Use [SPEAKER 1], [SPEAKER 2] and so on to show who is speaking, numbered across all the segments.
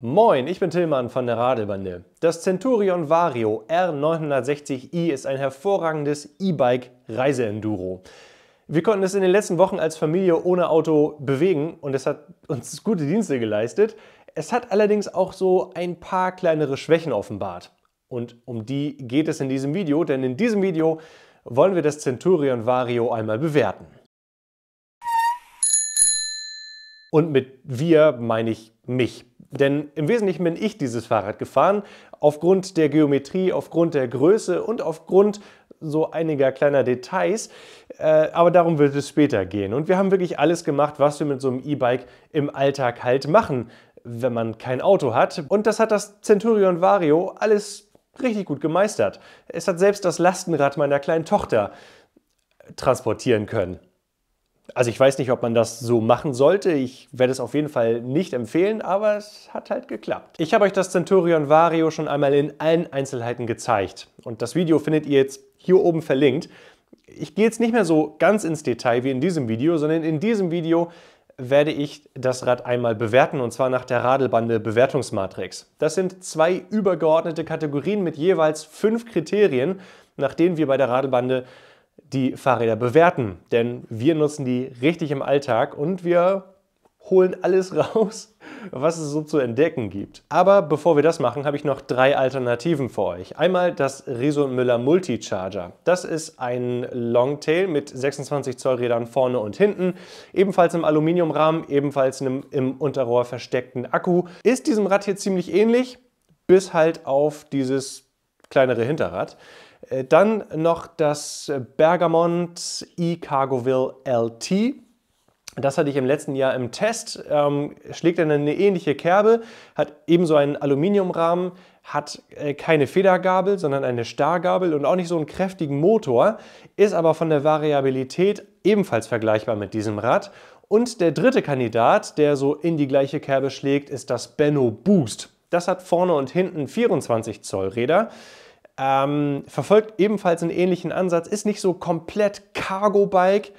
[SPEAKER 1] Moin, ich bin Tillmann von der Radelbande. Das Centurion Vario R960i ist ein hervorragendes E-Bike Reiseenduro. Wir konnten es in den letzten Wochen als Familie ohne Auto bewegen und es hat uns gute Dienste geleistet. Es hat allerdings auch so ein paar kleinere Schwächen offenbart. Und um die geht es in diesem Video, denn in diesem Video wollen wir das Centurion Vario einmal bewerten. Und mit wir meine ich mich. Denn im Wesentlichen bin ich dieses Fahrrad gefahren, aufgrund der Geometrie, aufgrund der Größe und aufgrund so einiger kleiner Details. Äh, aber darum wird es später gehen. Und wir haben wirklich alles gemacht, was wir mit so einem E-Bike im Alltag halt machen, wenn man kein Auto hat. Und das hat das Centurion Vario alles richtig gut gemeistert. Es hat selbst das Lastenrad meiner kleinen Tochter transportieren können. Also ich weiß nicht, ob man das so machen sollte. Ich werde es auf jeden Fall nicht empfehlen, aber es hat halt geklappt. Ich habe euch das Centurion Vario schon einmal in allen Einzelheiten gezeigt. Und das Video findet ihr jetzt hier oben verlinkt. Ich gehe jetzt nicht mehr so ganz ins Detail wie in diesem Video, sondern in diesem Video werde ich das Rad einmal bewerten und zwar nach der Radelbande Bewertungsmatrix. Das sind zwei übergeordnete Kategorien mit jeweils fünf Kriterien, nach denen wir bei der Radelbande die Fahrräder bewerten, denn wir nutzen die richtig im Alltag und wir holen alles raus, was es so zu entdecken gibt. Aber bevor wir das machen, habe ich noch drei Alternativen für euch. Einmal das Riso Müller Multicharger. Das ist ein Longtail mit 26 Zoll Rädern vorne und hinten, ebenfalls im Aluminiumrahmen, ebenfalls einem im Unterrohr versteckten Akku. Ist diesem Rad hier ziemlich ähnlich, bis halt auf dieses kleinere Hinterrad. Äh, dann noch das äh, Bergamont e-Cargoville LT. Das hatte ich im letzten Jahr im Test. Ähm, schlägt dann eine ähnliche Kerbe, hat ebenso einen Aluminiumrahmen, hat äh, keine Federgabel, sondern eine Stargabel und auch nicht so einen kräftigen Motor, ist aber von der Variabilität ebenfalls vergleichbar mit diesem Rad. Und der dritte Kandidat, der so in die gleiche Kerbe schlägt, ist das Benno Boost. Das hat vorne und hinten 24 Zoll Räder. Ähm, verfolgt ebenfalls einen ähnlichen Ansatz, ist nicht so komplett Cargo-Bike,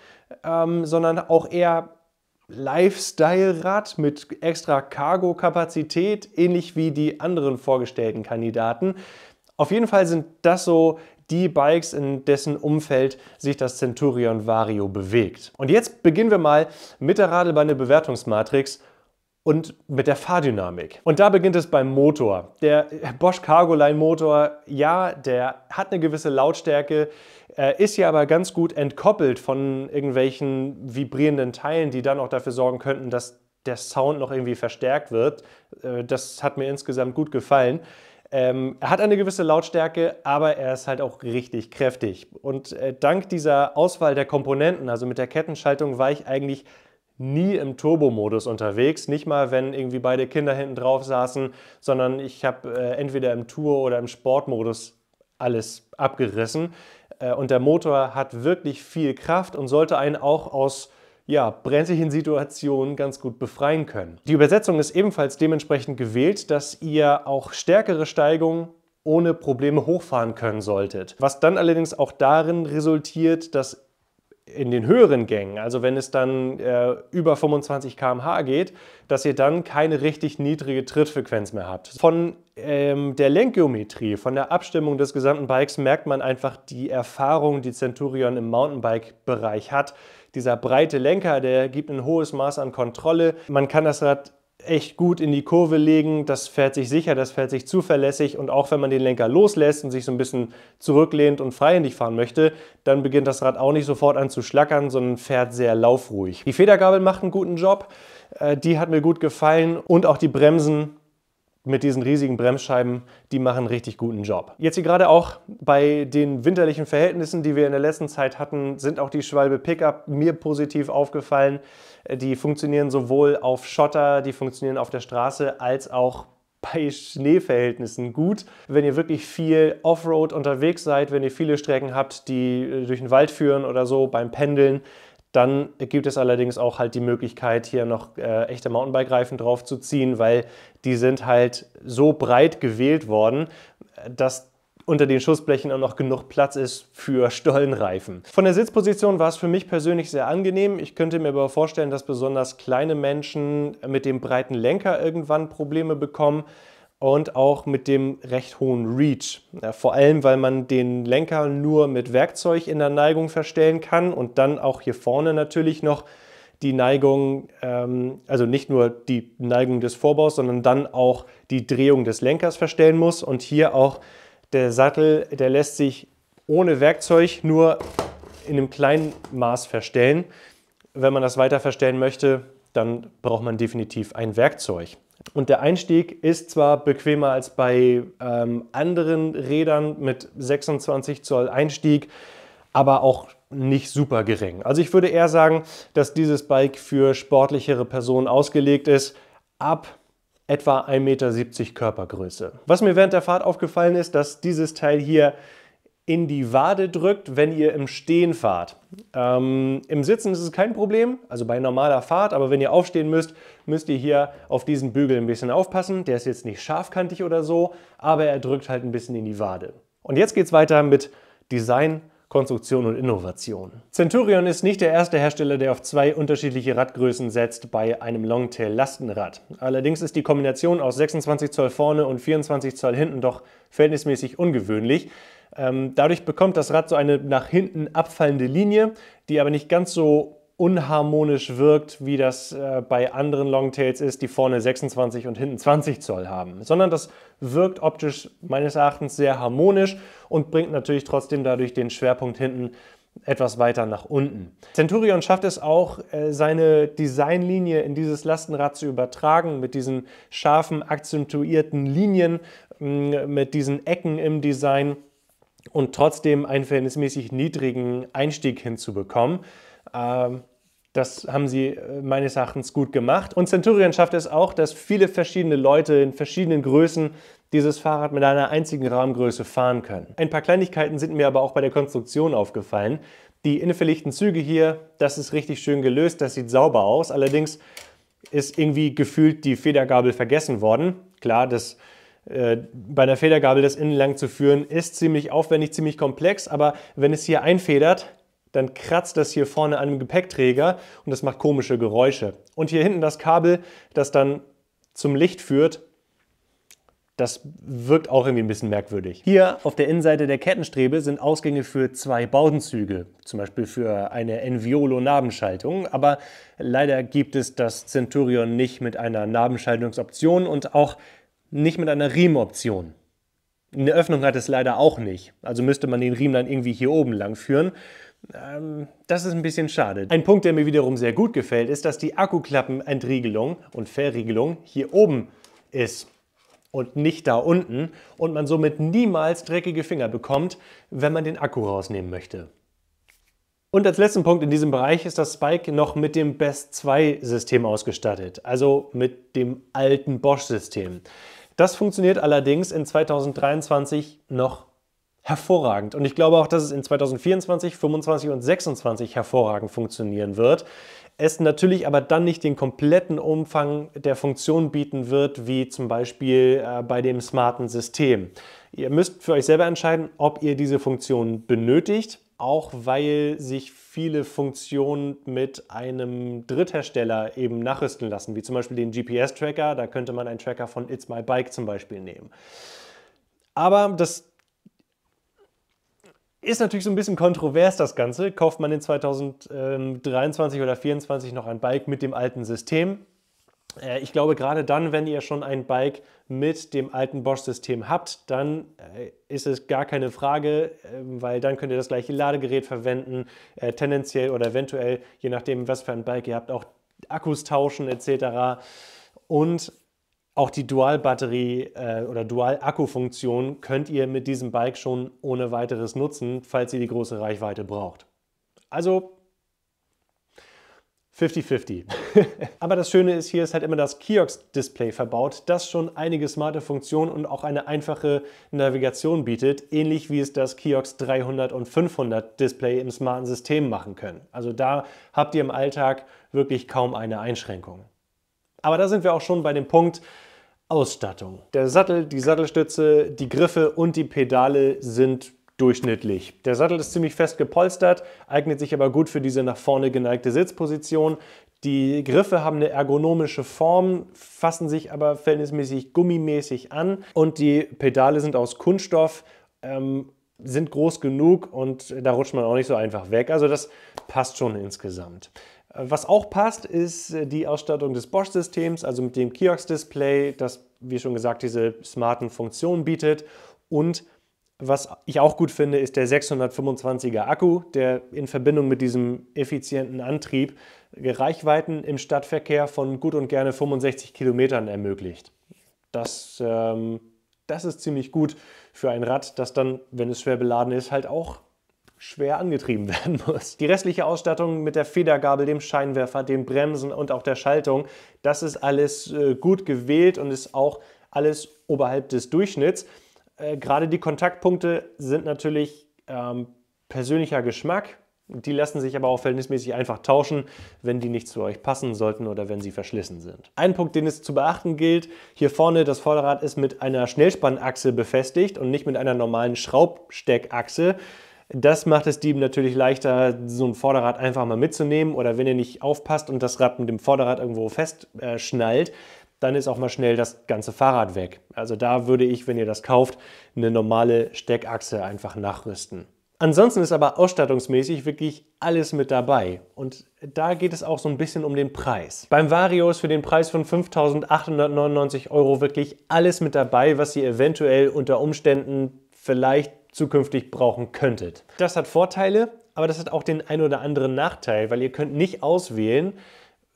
[SPEAKER 1] ähm, sondern auch eher Lifestyle-Rad mit extra Cargo-Kapazität, ähnlich wie die anderen vorgestellten Kandidaten. Auf jeden Fall sind das so die Bikes, in dessen Umfeld sich das Centurion Vario bewegt. Und jetzt beginnen wir mal mit der radelbahn bewertungsmatrix und mit der Fahrdynamik. Und da beginnt es beim Motor. Der Bosch Cargo Line Motor, ja, der hat eine gewisse Lautstärke, äh, ist ja aber ganz gut entkoppelt von irgendwelchen vibrierenden Teilen, die dann auch dafür sorgen könnten, dass der Sound noch irgendwie verstärkt wird. Äh, das hat mir insgesamt gut gefallen. Ähm, er hat eine gewisse Lautstärke, aber er ist halt auch richtig kräftig. Und äh, dank dieser Auswahl der Komponenten, also mit der Kettenschaltung, war ich eigentlich nie im Turbo-Modus unterwegs, nicht mal wenn irgendwie beide Kinder hinten drauf saßen, sondern ich habe äh, entweder im Tour- oder im Sportmodus alles abgerissen. Äh, und der Motor hat wirklich viel Kraft und sollte einen auch aus ja, brenzlichen Situationen ganz gut befreien können. Die Übersetzung ist ebenfalls dementsprechend gewählt, dass ihr auch stärkere Steigungen ohne Probleme hochfahren können solltet. Was dann allerdings auch darin resultiert, dass in den höheren Gängen, also wenn es dann äh, über 25 km/h geht, dass ihr dann keine richtig niedrige Trittfrequenz mehr habt. Von ähm, der Lenkgeometrie, von der Abstimmung des gesamten Bikes merkt man einfach die Erfahrung, die Centurion im Mountainbike-Bereich hat. Dieser breite Lenker, der gibt ein hohes Maß an Kontrolle. Man kann das Rad echt gut in die Kurve legen. Das fährt sich sicher, das fährt sich zuverlässig und auch wenn man den Lenker loslässt und sich so ein bisschen zurücklehnt und freihändig fahren möchte, dann beginnt das Rad auch nicht sofort an zu schlackern, sondern fährt sehr laufruhig. Die Federgabel macht einen guten Job, äh, die hat mir gut gefallen und auch die Bremsen mit diesen riesigen Bremsscheiben, die machen einen richtig guten Job. Jetzt hier gerade auch bei den winterlichen Verhältnissen, die wir in der letzten Zeit hatten, sind auch die Schwalbe Pickup mir positiv aufgefallen. Die funktionieren sowohl auf Schotter, die funktionieren auf der Straße, als auch bei Schneeverhältnissen gut. Wenn ihr wirklich viel Offroad unterwegs seid, wenn ihr viele Strecken habt, die äh, durch den Wald führen oder so beim Pendeln, dann gibt es allerdings auch halt die Möglichkeit, hier noch äh, echte Mountainbike-Reifen drauf zu ziehen, weil die sind halt so breit gewählt worden, dass unter den Schussblechen auch noch genug Platz ist für Stollenreifen. Von der Sitzposition war es für mich persönlich sehr angenehm. Ich könnte mir aber vorstellen, dass besonders kleine Menschen mit dem breiten Lenker irgendwann Probleme bekommen und auch mit dem recht hohen Reach. Vor allem, weil man den Lenker nur mit Werkzeug in der Neigung verstellen kann und dann auch hier vorne natürlich noch die Neigung, ähm, also nicht nur die Neigung des Vorbaus, sondern dann auch die Drehung des Lenkers verstellen muss und hier auch der Sattel, der lässt sich ohne Werkzeug nur in einem kleinen Maß verstellen. Wenn man das weiter verstellen möchte, dann braucht man definitiv ein Werkzeug. Und der Einstieg ist zwar bequemer als bei ähm, anderen Rädern mit 26 Zoll Einstieg, aber auch nicht super gering. Also ich würde eher sagen, dass dieses Bike für sportlichere Personen ausgelegt ist. Ab etwa 1,70 Meter Körpergröße. Was mir während der Fahrt aufgefallen ist, dass dieses Teil hier in die Wade drückt, wenn ihr im Stehen fahrt. Ähm, Im Sitzen ist es kein Problem, also bei normaler Fahrt, aber wenn ihr aufstehen müsst, müsst ihr hier auf diesen Bügel ein bisschen aufpassen. Der ist jetzt nicht scharfkantig oder so, aber er drückt halt ein bisschen in die Wade. Und jetzt geht es weiter mit Design Konstruktion und Innovation. Centurion ist nicht der erste Hersteller, der auf zwei unterschiedliche Radgrößen setzt bei einem Longtail-Lastenrad. Allerdings ist die Kombination aus 26 Zoll vorne und 24 Zoll hinten doch verhältnismäßig ungewöhnlich. Ähm, dadurch bekommt das Rad so eine nach hinten abfallende Linie, die aber nicht ganz so unharmonisch wirkt, wie das äh, bei anderen Longtails ist, die vorne 26 und hinten 20 Zoll haben, sondern das wirkt optisch meines Erachtens sehr harmonisch und bringt natürlich trotzdem dadurch den Schwerpunkt hinten etwas weiter nach unten. Centurion schafft es auch, äh, seine Designlinie in dieses Lastenrad zu übertragen, mit diesen scharfen, akzentuierten Linien, mm, mit diesen Ecken im Design und trotzdem einen verhältnismäßig niedrigen Einstieg hinzubekommen. Ähm, das haben sie äh, meines Erachtens gut gemacht. Und Centurion schafft es auch, dass viele verschiedene Leute in verschiedenen Größen dieses Fahrrad mit einer einzigen Rahmengröße fahren können. Ein paar Kleinigkeiten sind mir aber auch bei der Konstruktion aufgefallen. Die innenverlichten Züge hier, das ist richtig schön gelöst, das sieht sauber aus. Allerdings ist irgendwie gefühlt die Federgabel vergessen worden. Klar, das äh, bei einer Federgabel das innen lang zu führen, ist ziemlich aufwendig, ziemlich komplex, aber wenn es hier einfedert, dann kratzt das hier vorne an dem Gepäckträger und das macht komische Geräusche. Und hier hinten das Kabel, das dann zum Licht führt, das wirkt auch irgendwie ein bisschen merkwürdig. Hier auf der Innenseite der Kettenstrebe sind Ausgänge für zwei Baudenzüge, zum Beispiel für eine Enviolo-Nabenschaltung, aber leider gibt es das Centurion nicht mit einer Nabenschaltungsoption und auch nicht mit einer Riemenoption. Eine Öffnung hat es leider auch nicht, also müsste man den Riemen dann irgendwie hier oben lang führen ähm, das ist ein bisschen schade. Ein Punkt, der mir wiederum sehr gut gefällt, ist, dass die Akkuklappenentriegelung und Verriegelung hier oben ist und nicht da unten und man somit niemals dreckige Finger bekommt, wenn man den Akku rausnehmen möchte. Und als letzten Punkt in diesem Bereich ist das Spike noch mit dem Best 2 System ausgestattet, also mit dem alten Bosch System. Das funktioniert allerdings in 2023 noch hervorragend. Und ich glaube auch, dass es in 2024, 2025 und 2026 hervorragend funktionieren wird. Es natürlich aber dann nicht den kompletten Umfang der Funktionen bieten wird, wie zum Beispiel äh, bei dem smarten System. Ihr müsst für euch selber entscheiden, ob ihr diese Funktion benötigt, auch weil sich viele Funktionen mit einem Dritthersteller eben nachrüsten lassen, wie zum Beispiel den GPS-Tracker. Da könnte man einen Tracker von It's My Bike zum Beispiel nehmen. Aber das ist natürlich so ein bisschen kontrovers das Ganze. Kauft man in 2023 oder 2024 noch ein Bike mit dem alten System? Äh, ich glaube, gerade dann, wenn ihr schon ein Bike mit dem alten Bosch-System habt, dann äh, ist es gar keine Frage, äh, weil dann könnt ihr das gleiche Ladegerät verwenden, tendenziell oder eventuell, je nachdem, was für ein Bike ihr habt, auch Akkus tauschen etc. Und auch die Dual-Batterie äh, oder Dual-Akku-Funktion könnt ihr mit diesem Bike schon ohne weiteres nutzen, falls ihr die große Reichweite braucht. Also 50-50. Aber das Schöne ist, hier ist halt immer das kiox display verbaut, das schon einige smarte Funktionen und auch eine einfache Navigation bietet, ähnlich wie es das Kiox 300 und 500 Display im smarten System machen können. Also da habt ihr im Alltag wirklich kaum eine Einschränkung. Aber da sind wir auch schon bei dem Punkt, Ausstattung. Der Sattel, die Sattelstütze, die Griffe und die Pedale sind durchschnittlich. Der Sattel ist ziemlich fest gepolstert, eignet sich aber gut für diese nach vorne geneigte Sitzposition. Die Griffe haben eine ergonomische Form, fassen sich aber verhältnismäßig gummimäßig an und die Pedale sind aus Kunststoff, ähm, sind groß genug und da rutscht man auch nicht so einfach weg. Also das passt schon insgesamt. Was auch passt, ist äh, die Ausstattung des Bosch-Systems, also mit dem Kiosk-Display, das, wie schon gesagt, diese smarten Funktionen bietet. Und was ich auch gut finde, ist der 625er Akku, der in Verbindung mit diesem effizienten Antrieb Reichweiten im Stadtverkehr von gut und gerne 65 Kilometern ermöglicht. Das, ähm, das ist ziemlich gut für ein Rad, das dann, wenn es schwer beladen ist, halt auch schwer angetrieben werden muss. Die restliche Ausstattung mit der Federgabel, dem Scheinwerfer, den Bremsen und auch der Schaltung, das ist alles äh, gut gewählt und ist auch alles oberhalb des Durchschnitts. Äh, gerade die Kontaktpunkte sind natürlich ähm, persönlicher Geschmack. Die lassen sich aber auch verhältnismäßig einfach tauschen, wenn die nicht zu euch passen sollten oder wenn sie verschlissen sind. Ein Punkt, den es zu beachten gilt, hier vorne das Vorderrad ist mit einer Schnellspannachse befestigt und nicht mit einer normalen Schraubsteckachse. Das macht es Dieben natürlich leichter, so ein Vorderrad einfach mal mitzunehmen oder wenn ihr nicht aufpasst und das Rad mit dem Vorderrad irgendwo festschnallt, äh, dann ist auch mal schnell das ganze Fahrrad weg. Also da würde ich, wenn ihr das kauft, eine normale Steckachse einfach nachrüsten. Ansonsten ist aber ausstattungsmäßig wirklich alles mit dabei. Und da geht es auch so ein bisschen um den Preis. Beim Vario ist für den Preis von 5.899 Euro wirklich alles mit dabei, was ihr eventuell unter Umständen vielleicht zukünftig brauchen könntet. Das hat Vorteile, aber das hat auch den ein oder anderen Nachteil, weil ihr könnt nicht auswählen,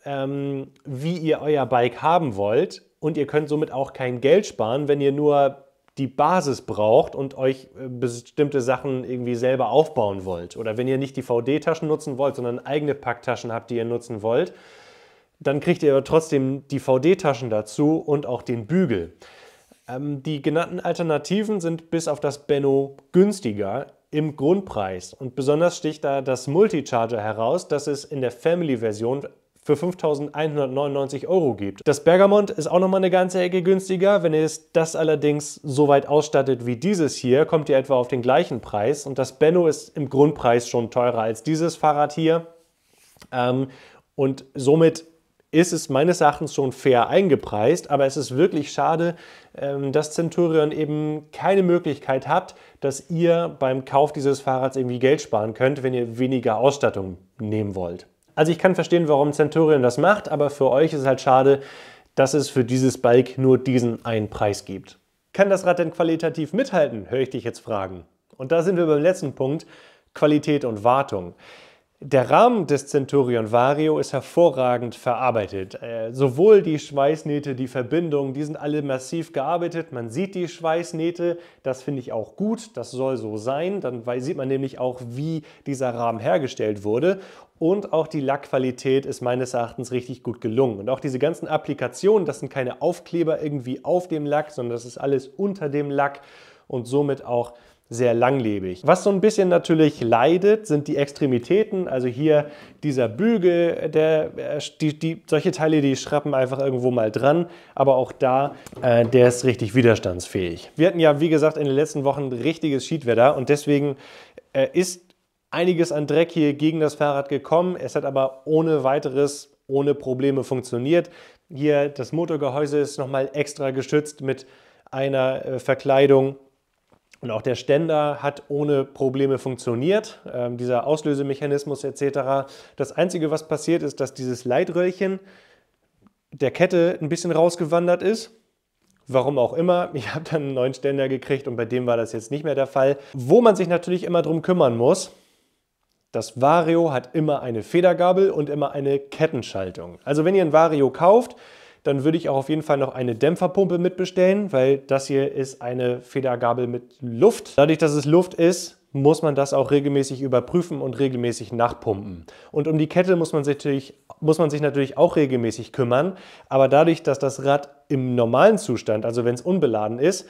[SPEAKER 1] ähm, wie ihr euer Bike haben wollt und ihr könnt somit auch kein Geld sparen, wenn ihr nur die Basis braucht und euch äh, bestimmte Sachen irgendwie selber aufbauen wollt. Oder wenn ihr nicht die VD-Taschen nutzen wollt, sondern eigene Packtaschen habt, die ihr nutzen wollt, dann kriegt ihr aber trotzdem die VD-Taschen dazu und auch den Bügel. Ähm, die genannten Alternativen sind bis auf das Benno günstiger im Grundpreis. Und besonders sticht da das Multicharger heraus, das es in der Family-Version für 5.199 Euro gibt. Das Bergamont ist auch nochmal eine ganze Ecke günstiger. Wenn ihr das allerdings so weit ausstattet wie dieses hier, kommt ihr etwa auf den gleichen Preis. Und das Benno ist im Grundpreis schon teurer als dieses Fahrrad hier. Ähm, und somit ist es meines Erachtens schon fair eingepreist, aber es ist wirklich schade, ähm, dass Centurion eben keine Möglichkeit hat, dass ihr beim Kauf dieses Fahrrads irgendwie Geld sparen könnt, wenn ihr weniger Ausstattung nehmen wollt. Also ich kann verstehen, warum Centurion das macht, aber für euch ist es halt schade, dass es für dieses Bike nur diesen einen Preis gibt. Kann das Rad denn qualitativ mithalten, höre ich dich jetzt fragen. Und da sind wir beim letzten Punkt, Qualität und Wartung. Der Rahmen des Centurion Vario ist hervorragend verarbeitet. Äh, sowohl die Schweißnähte, die Verbindungen, die sind alle massiv gearbeitet. Man sieht die Schweißnähte, das finde ich auch gut, das soll so sein. Dann sieht man nämlich auch, wie dieser Rahmen hergestellt wurde. Und auch die Lackqualität ist meines Erachtens richtig gut gelungen. Und auch diese ganzen Applikationen, das sind keine Aufkleber irgendwie auf dem Lack, sondern das ist alles unter dem Lack und somit auch sehr langlebig. Was so ein bisschen natürlich leidet, sind die Extremitäten, also hier dieser Bügel, der, äh, die, die, solche Teile, die schrappen einfach irgendwo mal dran, aber auch da, äh, der ist richtig widerstandsfähig. Wir hatten ja, wie gesagt, in den letzten Wochen richtiges Schiedwetter und deswegen äh, ist einiges an Dreck hier gegen das Fahrrad gekommen. Es hat aber ohne weiteres, ohne Probleme funktioniert. Hier das Motorgehäuse ist nochmal extra geschützt mit einer äh, Verkleidung und auch der Ständer hat ohne Probleme funktioniert, ähm, dieser Auslösemechanismus etc. Das Einzige, was passiert ist, dass dieses Leitröllchen der Kette ein bisschen rausgewandert ist. Warum auch immer, ich habe dann einen neuen Ständer gekriegt und bei dem war das jetzt nicht mehr der Fall. Wo man sich natürlich immer drum kümmern muss, das Vario hat immer eine Federgabel und immer eine Kettenschaltung. Also wenn ihr ein Vario kauft, dann würde ich auch auf jeden Fall noch eine Dämpferpumpe mitbestellen, weil das hier ist eine Federgabel mit Luft. Dadurch, dass es Luft ist, muss man das auch regelmäßig überprüfen und regelmäßig nachpumpen. Und um die Kette muss man sich natürlich, muss man sich natürlich auch regelmäßig kümmern, aber dadurch, dass das Rad im normalen Zustand, also wenn es unbeladen ist,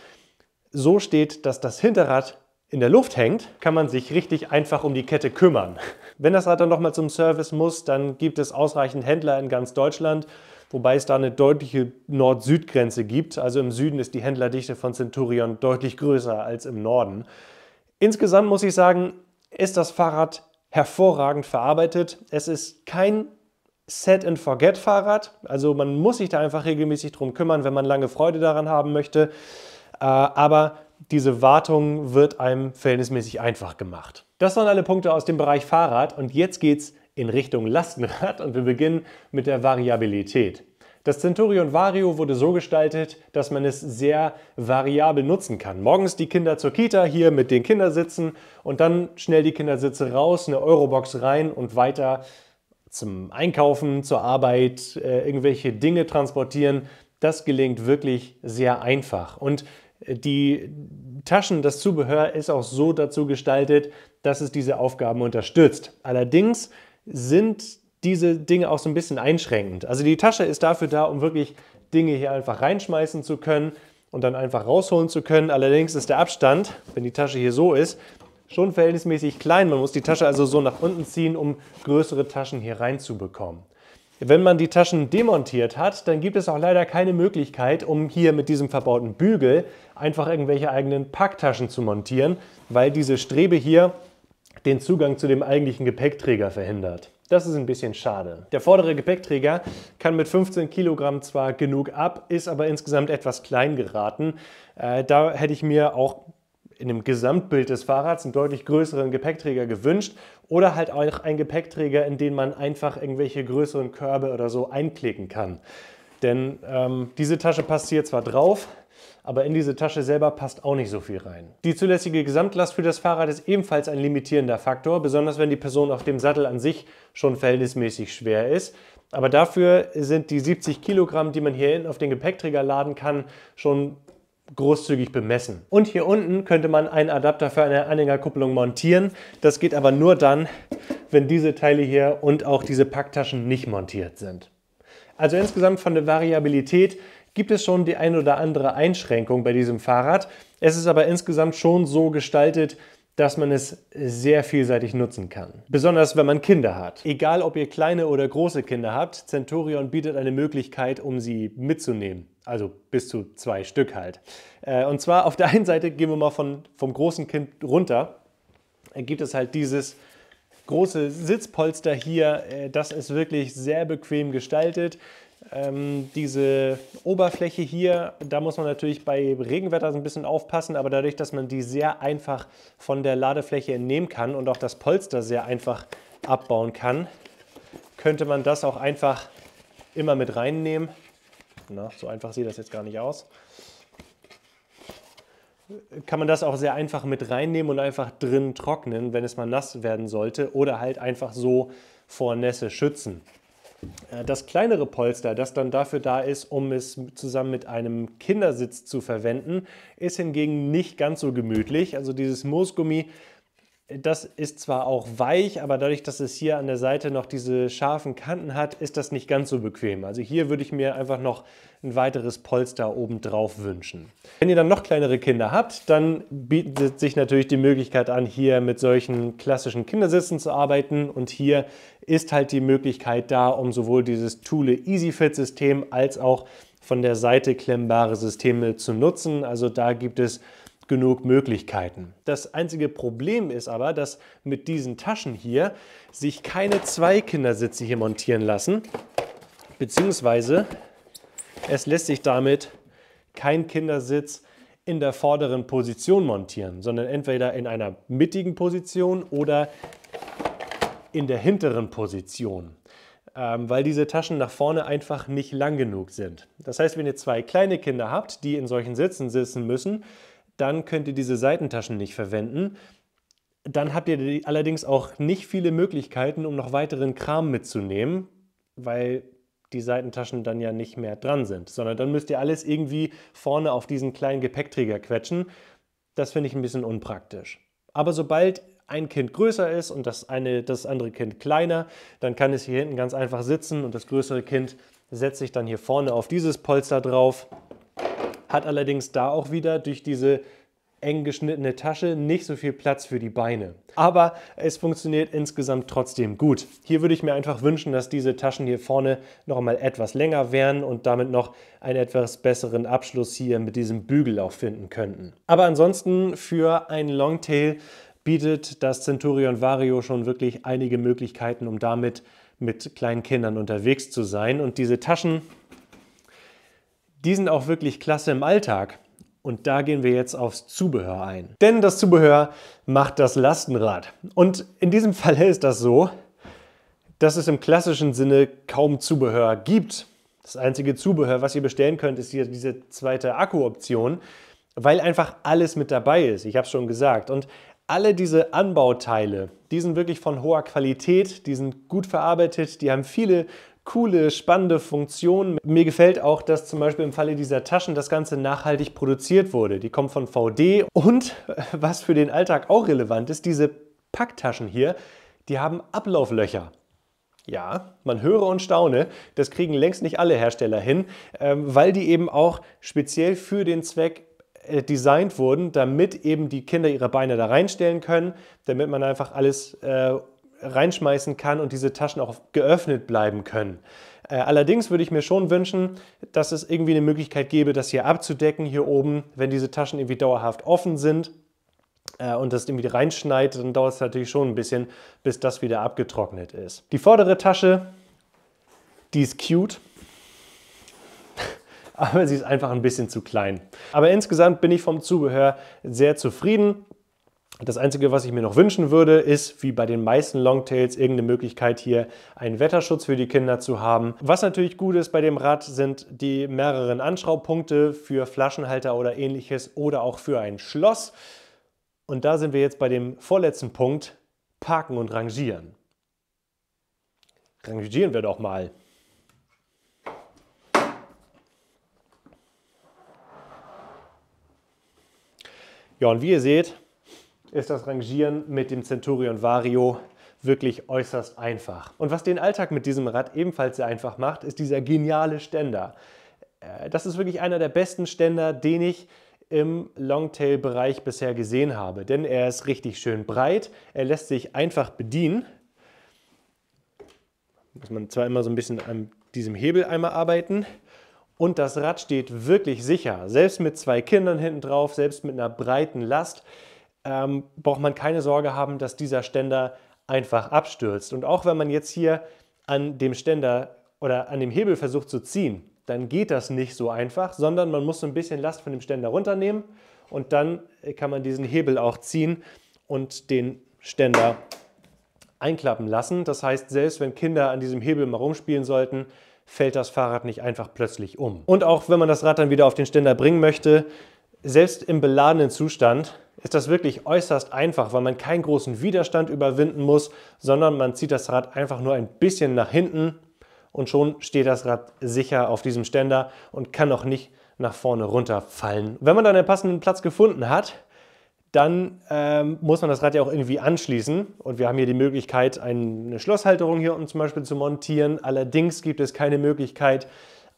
[SPEAKER 1] so steht, dass das Hinterrad in der Luft hängt, kann man sich richtig einfach um die Kette kümmern. Wenn das Rad dann nochmal zum Service muss, dann gibt es ausreichend Händler in ganz Deutschland wobei es da eine deutliche Nord-Süd-Grenze gibt. Also im Süden ist die Händlerdichte von Centurion deutlich größer als im Norden. Insgesamt muss ich sagen, ist das Fahrrad hervorragend verarbeitet. Es ist kein Set-and-Forget-Fahrrad, also man muss sich da einfach regelmäßig drum kümmern, wenn man lange Freude daran haben möchte. Äh, aber diese Wartung wird einem verhältnismäßig einfach gemacht. Das waren alle Punkte aus dem Bereich Fahrrad und jetzt geht's in Richtung Lastenrad und wir beginnen mit der Variabilität. Das Centurion Vario wurde so gestaltet, dass man es sehr variabel nutzen kann. Morgens die Kinder zur Kita hier mit den Kindersitzen und dann schnell die Kindersitze raus, eine Eurobox rein und weiter zum Einkaufen, zur Arbeit, äh, irgendwelche Dinge transportieren. Das gelingt wirklich sehr einfach. Und äh, die Taschen, das Zubehör ist auch so dazu gestaltet, dass es diese Aufgaben unterstützt. Allerdings sind diese Dinge auch so ein bisschen einschränkend. Also die Tasche ist dafür da, um wirklich Dinge hier einfach reinschmeißen zu können und dann einfach rausholen zu können. Allerdings ist der Abstand, wenn die Tasche hier so ist, schon verhältnismäßig klein. Man muss die Tasche also so nach unten ziehen, um größere Taschen hier reinzubekommen. Wenn man die Taschen demontiert hat, dann gibt es auch leider keine Möglichkeit, um hier mit diesem verbauten Bügel einfach irgendwelche eigenen Packtaschen zu montieren, weil diese Strebe hier den Zugang zu dem eigentlichen Gepäckträger verhindert. Das ist ein bisschen schade. Der vordere Gepäckträger kann mit 15 Kilogramm zwar genug ab, ist aber insgesamt etwas klein geraten. Äh, da hätte ich mir auch in dem Gesamtbild des Fahrrads einen deutlich größeren Gepäckträger gewünscht oder halt auch einen Gepäckträger, in den man einfach irgendwelche größeren Körbe oder so einklicken kann. Denn ähm, diese Tasche passt hier zwar drauf, aber in diese Tasche selber passt auch nicht so viel rein. Die zulässige Gesamtlast für das Fahrrad ist ebenfalls ein limitierender Faktor, besonders wenn die Person auf dem Sattel an sich schon verhältnismäßig schwer ist. Aber dafür sind die 70 Kilogramm, die man hier hinten auf den Gepäckträger laden kann, schon großzügig bemessen. Und hier unten könnte man einen Adapter für eine Anhängerkupplung montieren. Das geht aber nur dann, wenn diese Teile hier und auch diese Packtaschen nicht montiert sind. Also insgesamt von der Variabilität gibt es schon die ein oder andere Einschränkung bei diesem Fahrrad. Es ist aber insgesamt schon so gestaltet, dass man es sehr vielseitig nutzen kann. Besonders wenn man Kinder hat. Egal ob ihr kleine oder große Kinder habt, Centurion bietet eine Möglichkeit, um sie mitzunehmen. Also bis zu zwei Stück halt. Äh, und zwar auf der einen Seite gehen wir mal von, vom großen Kind runter. Äh, gibt es halt dieses große Sitzpolster hier. Äh, das ist wirklich sehr bequem gestaltet. Ähm, diese Oberfläche hier, da muss man natürlich bei Regenwetter so ein bisschen aufpassen, aber dadurch, dass man die sehr einfach von der Ladefläche entnehmen kann und auch das Polster sehr einfach abbauen kann, könnte man das auch einfach immer mit reinnehmen. Na, so einfach sieht das jetzt gar nicht aus. Kann man das auch sehr einfach mit reinnehmen und einfach drin trocknen, wenn es mal nass werden sollte oder halt einfach so vor Nässe schützen. Äh, das kleinere Polster, das dann dafür da ist, um es zusammen mit einem Kindersitz zu verwenden, ist hingegen nicht ganz so gemütlich. Also dieses Moosgummi das ist zwar auch weich, aber dadurch, dass es hier an der Seite noch diese scharfen Kanten hat, ist das nicht ganz so bequem. Also hier würde ich mir einfach noch ein weiteres Polster obendrauf wünschen. Wenn ihr dann noch kleinere Kinder habt, dann bietet sich natürlich die Möglichkeit an, hier mit solchen klassischen Kindersitzen zu arbeiten. Und hier ist halt die Möglichkeit da, um sowohl dieses Thule EasyFit-System als auch von der Seite klemmbare Systeme zu nutzen. Also da gibt es genug Möglichkeiten. Das einzige Problem ist aber, dass mit diesen Taschen hier sich keine zwei Kindersitze hier montieren lassen, beziehungsweise es lässt sich damit kein Kindersitz in der vorderen Position montieren, sondern entweder in einer mittigen Position oder in der hinteren Position, ähm, weil diese Taschen nach vorne einfach nicht lang genug sind. Das heißt, wenn ihr zwei kleine Kinder habt, die in solchen Sitzen sitzen müssen, dann könnt ihr diese Seitentaschen nicht verwenden. Dann habt ihr allerdings auch nicht viele Möglichkeiten, um noch weiteren Kram mitzunehmen, weil die Seitentaschen dann ja nicht mehr dran sind, sondern dann müsst ihr alles irgendwie vorne auf diesen kleinen Gepäckträger quetschen. Das finde ich ein bisschen unpraktisch. Aber sobald ein Kind größer ist und das, eine, das andere Kind kleiner, dann kann es hier hinten ganz einfach sitzen und das größere Kind setzt sich dann hier vorne auf dieses Polster drauf hat allerdings da auch wieder durch diese eng geschnittene Tasche nicht so viel Platz für die Beine. Aber es funktioniert insgesamt trotzdem gut. Hier würde ich mir einfach wünschen, dass diese Taschen hier vorne noch einmal etwas länger wären und damit noch einen etwas besseren Abschluss hier mit diesem Bügel auch finden könnten. Aber ansonsten für einen Longtail bietet das Centurion Vario schon wirklich einige Möglichkeiten, um damit mit kleinen Kindern unterwegs zu sein. Und diese Taschen die sind auch wirklich klasse im Alltag. Und da gehen wir jetzt aufs Zubehör ein. Denn das Zubehör macht das Lastenrad. Und in diesem Fall ist das so, dass es im klassischen Sinne kaum Zubehör gibt. Das einzige Zubehör, was ihr bestellen könnt, ist hier diese zweite Akku-Option, weil einfach alles mit dabei ist. Ich habe es schon gesagt. Und alle diese Anbauteile, die sind wirklich von hoher Qualität, die sind gut verarbeitet, die haben viele coole, spannende Funktion. Mir gefällt auch, dass zum Beispiel im Falle dieser Taschen das Ganze nachhaltig produziert wurde. Die kommen von VD und äh, was für den Alltag auch relevant ist, diese Packtaschen hier, die haben Ablauflöcher. Ja, man höre und staune, das kriegen längst nicht alle Hersteller hin, ähm, weil die eben auch speziell für den Zweck äh, designt wurden, damit eben die Kinder ihre Beine da reinstellen können, damit man einfach alles äh, reinschmeißen kann und diese Taschen auch geöffnet bleiben können. Äh, allerdings würde ich mir schon wünschen, dass es irgendwie eine Möglichkeit gäbe, das hier abzudecken, hier oben, wenn diese Taschen irgendwie dauerhaft offen sind äh, und das irgendwie reinschneit, dann dauert es natürlich schon ein bisschen, bis das wieder abgetrocknet ist. Die vordere Tasche, die ist cute, aber sie ist einfach ein bisschen zu klein. Aber insgesamt bin ich vom Zubehör sehr zufrieden. Das Einzige, was ich mir noch wünschen würde, ist, wie bei den meisten Longtails, irgendeine Möglichkeit hier einen Wetterschutz für die Kinder zu haben. Was natürlich gut ist bei dem Rad, sind die mehreren Anschraubpunkte für Flaschenhalter oder ähnliches oder auch für ein Schloss. Und da sind wir jetzt bei dem vorletzten Punkt, Parken und Rangieren. Rangieren wir doch mal. Ja, und wie ihr seht, ist das Rangieren mit dem Centurion Vario wirklich äußerst einfach. Und was den Alltag mit diesem Rad ebenfalls sehr einfach macht, ist dieser geniale Ständer. Äh, das ist wirklich einer der besten Ständer, den ich im Longtail-Bereich bisher gesehen habe, denn er ist richtig schön breit, er lässt sich einfach bedienen. Muss man zwar immer so ein bisschen an diesem Hebel einmal arbeiten, und das Rad steht wirklich sicher. Selbst mit zwei Kindern hinten drauf, selbst mit einer breiten Last ähm, braucht man keine Sorge haben, dass dieser Ständer einfach abstürzt. Und auch wenn man jetzt hier an dem Ständer oder an dem Hebel versucht zu ziehen, dann geht das nicht so einfach, sondern man muss so ein bisschen Last von dem Ständer runternehmen und dann äh, kann man diesen Hebel auch ziehen und den Ständer einklappen lassen. Das heißt, selbst wenn Kinder an diesem Hebel mal rumspielen sollten, fällt das Fahrrad nicht einfach plötzlich um. Und auch wenn man das Rad dann wieder auf den Ständer bringen möchte, selbst im beladenen Zustand ist das wirklich äußerst einfach, weil man keinen großen Widerstand überwinden muss, sondern man zieht das Rad einfach nur ein bisschen nach hinten und schon steht das Rad sicher auf diesem Ständer und kann auch nicht nach vorne runterfallen. Wenn man dann einen passenden Platz gefunden hat, dann ähm, muss man das Rad ja auch irgendwie anschließen. Und wir haben hier die Möglichkeit, eine Schlosshalterung hier unten zum Beispiel zu montieren. Allerdings gibt es keine Möglichkeit,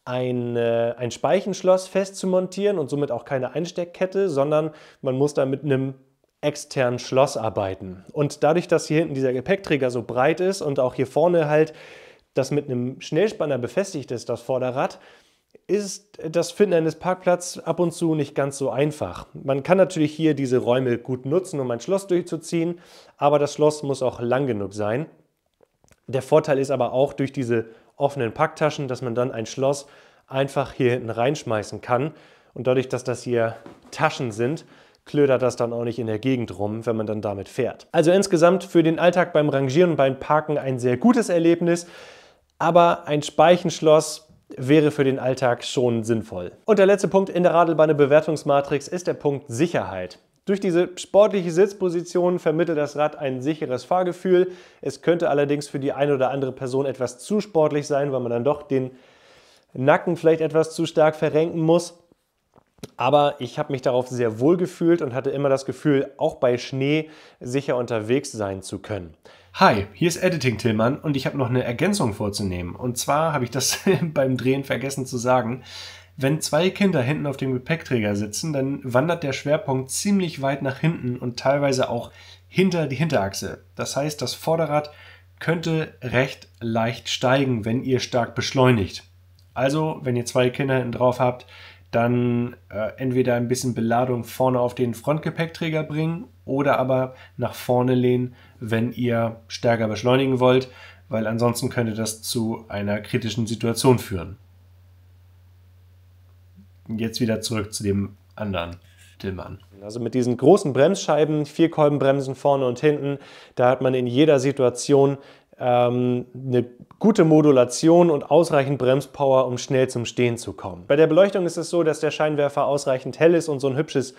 [SPEAKER 1] ein, äh, ein Speichenschloss festzumontieren und somit auch keine Einsteckkette, sondern man muss da mit einem externen Schloss arbeiten. Und dadurch, dass hier hinten dieser Gepäckträger so breit ist und auch hier vorne halt das mit einem Schnellspanner befestigt ist, das Vorderrad, ist das Finden eines Parkplatzes ab und zu nicht ganz so einfach. Man kann natürlich hier diese Räume gut nutzen, um ein Schloss durchzuziehen, aber das Schloss muss auch lang genug sein. Der Vorteil ist aber auch durch diese offenen Packtaschen, dass man dann ein Schloss einfach hier hinten reinschmeißen kann. Und dadurch, dass das hier Taschen sind, klödert das dann auch nicht in der Gegend rum, wenn man dann damit fährt. Also insgesamt für den Alltag beim Rangieren und beim Parken ein sehr gutes Erlebnis, aber ein Speichenschloss wäre für den Alltag schon sinnvoll. Und der letzte Punkt in der Radelbahn-Bewertungsmatrix ist der Punkt Sicherheit. Durch diese sportliche Sitzposition vermittelt das Rad ein sicheres Fahrgefühl. Es könnte allerdings für die eine oder andere Person etwas zu sportlich sein, weil man dann doch den Nacken vielleicht etwas zu stark verrenken muss. Aber ich habe mich darauf sehr wohl gefühlt und hatte immer das Gefühl, auch bei Schnee sicher unterwegs sein zu können. Hi, hier ist Editing Tillmann und ich habe noch eine Ergänzung vorzunehmen. Und zwar habe ich das beim Drehen vergessen zu sagen. Wenn zwei Kinder hinten auf dem Gepäckträger sitzen, dann wandert der Schwerpunkt ziemlich weit nach hinten und teilweise auch hinter die Hinterachse. Das heißt, das Vorderrad könnte recht leicht steigen, wenn ihr stark beschleunigt. Also, wenn ihr zwei Kinder hinten drauf habt, dann äh, entweder ein bisschen Beladung vorne auf den Frontgepäckträger bringen oder aber nach vorne lehnen, wenn ihr stärker beschleunigen wollt, weil ansonsten könnte das zu einer kritischen Situation führen jetzt wieder zurück zu dem anderen. Tillmann. Also mit diesen großen Bremsscheiben, vier Kolbenbremsen vorne und hinten, da hat man in jeder Situation ähm, eine gute Modulation und ausreichend Bremspower, um schnell zum Stehen zu kommen. Bei der Beleuchtung ist es so, dass der Scheinwerfer ausreichend hell ist und so ein hübsches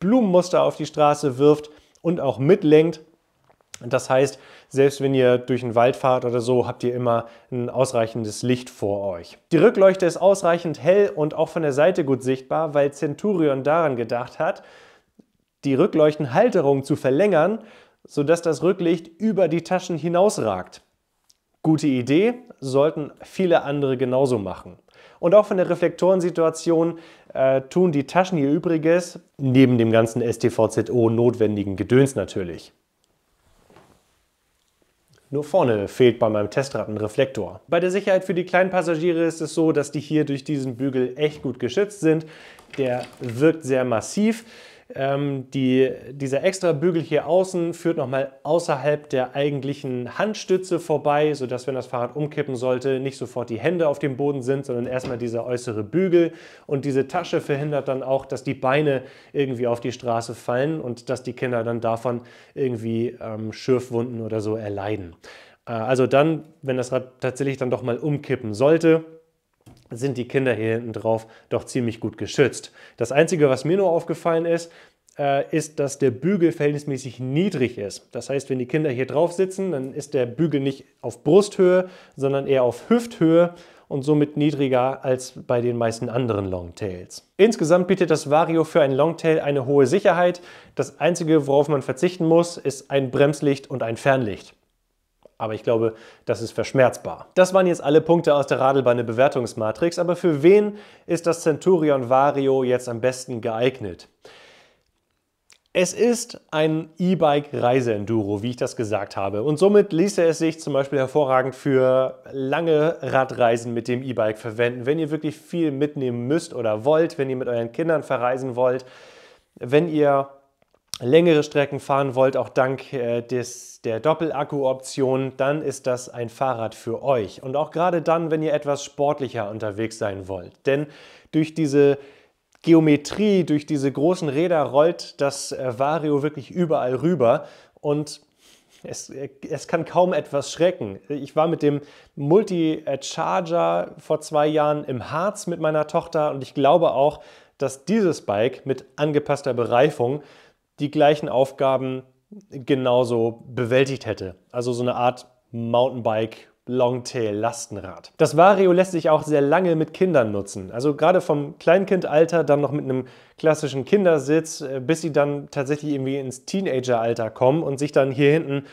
[SPEAKER 1] Blumenmuster auf die Straße wirft und auch mitlenkt. Das heißt, selbst wenn ihr durch den Wald fahrt oder so, habt ihr immer ein ausreichendes Licht vor euch. Die Rückleuchte ist ausreichend hell und auch von der Seite gut sichtbar, weil Centurion daran gedacht hat, die Rückleuchtenhalterung zu verlängern, sodass das Rücklicht über die Taschen hinausragt. Gute Idee, sollten viele andere genauso machen. Und auch von der Reflektorensituation äh, tun die Taschen ihr Übriges, neben dem ganzen STVZO notwendigen Gedöns natürlich. Nur vorne fehlt bei meinem Testrad ein Reflektor. Bei der Sicherheit für die kleinen Passagiere ist es so, dass die hier durch diesen Bügel echt gut geschützt sind. Der wirkt sehr massiv. Ähm, die, dieser extra Bügel hier außen führt nochmal außerhalb der eigentlichen Handstütze vorbei, sodass, wenn das Fahrrad umkippen sollte, nicht sofort die Hände auf dem Boden sind, sondern erstmal dieser äußere Bügel. Und diese Tasche verhindert dann auch, dass die Beine irgendwie auf die Straße fallen und dass die Kinder dann davon irgendwie ähm, Schürfwunden oder so erleiden. Äh, also dann, wenn das Rad tatsächlich dann doch mal umkippen sollte, sind die Kinder hier hinten drauf doch ziemlich gut geschützt. Das Einzige, was mir nur aufgefallen ist, äh, ist, dass der Bügel verhältnismäßig niedrig ist. Das heißt, wenn die Kinder hier drauf sitzen, dann ist der Bügel nicht auf Brusthöhe, sondern eher auf Hüfthöhe und somit niedriger als bei den meisten anderen Longtails. Insgesamt bietet das Vario für ein Longtail eine hohe Sicherheit. Das Einzige, worauf man verzichten muss, ist ein Bremslicht und ein Fernlicht. Aber ich glaube, das ist verschmerzbar. Das waren jetzt alle Punkte aus der Radlbahn-Bewertungsmatrix, aber für wen ist das Centurion Vario jetzt am besten geeignet? Es ist ein E-Bike-Reiseenduro, wie ich das gesagt habe. Und somit ließe es sich zum Beispiel hervorragend für lange Radreisen mit dem E-Bike verwenden. Wenn ihr wirklich viel mitnehmen müsst oder wollt, wenn ihr mit euren Kindern verreisen wollt, wenn ihr längere Strecken fahren wollt, auch dank äh, des, der Doppelakku-Option, dann ist das ein Fahrrad für euch. Und auch gerade dann, wenn ihr etwas sportlicher unterwegs sein wollt. Denn durch diese Geometrie, durch diese großen Räder rollt das äh, Vario wirklich überall rüber. Und es, äh, es, kann kaum etwas schrecken. Ich war mit dem Multi-Charger äh, vor zwei Jahren im Harz mit meiner Tochter und ich glaube auch, dass dieses Bike mit angepasster Bereifung die gleichen Aufgaben genauso bewältigt hätte. Also so eine Art Mountainbike Longtail Lastenrad. Das Vario lässt sich auch sehr lange mit Kindern nutzen. Also gerade vom Kleinkindalter dann noch mit einem klassischen Kindersitz, äh, bis sie dann tatsächlich irgendwie ins Teenageralter kommen und sich dann hier hinten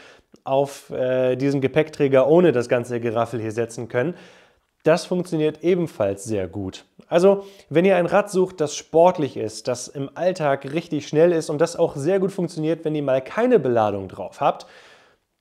[SPEAKER 1] auf äh, diesen Gepäckträger ohne das ganze Geraffel hier setzen können. Das funktioniert ebenfalls sehr gut. Also, wenn ihr ein Rad sucht, das sportlich ist, das im Alltag richtig schnell ist und das auch sehr gut funktioniert, wenn ihr mal keine Beladung drauf habt,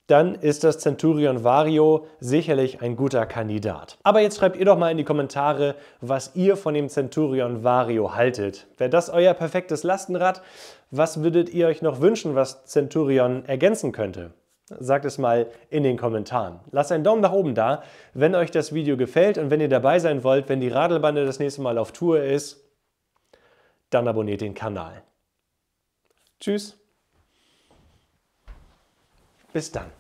[SPEAKER 1] dann ist das Centurion Vario sicherlich ein guter Kandidat. Aber jetzt schreibt ihr doch mal in die Kommentare, was ihr von dem Centurion Vario haltet. Wäre das euer perfektes Lastenrad? Was würdet ihr euch noch wünschen, was Centurion ergänzen könnte? Sagt es mal in den Kommentaren. Lasst einen Daumen nach oben da, wenn euch das Video gefällt und wenn ihr dabei sein wollt, wenn die Radelbande das nächste Mal auf Tour ist, dann abonniert den Kanal. Tschüss. Bis dann.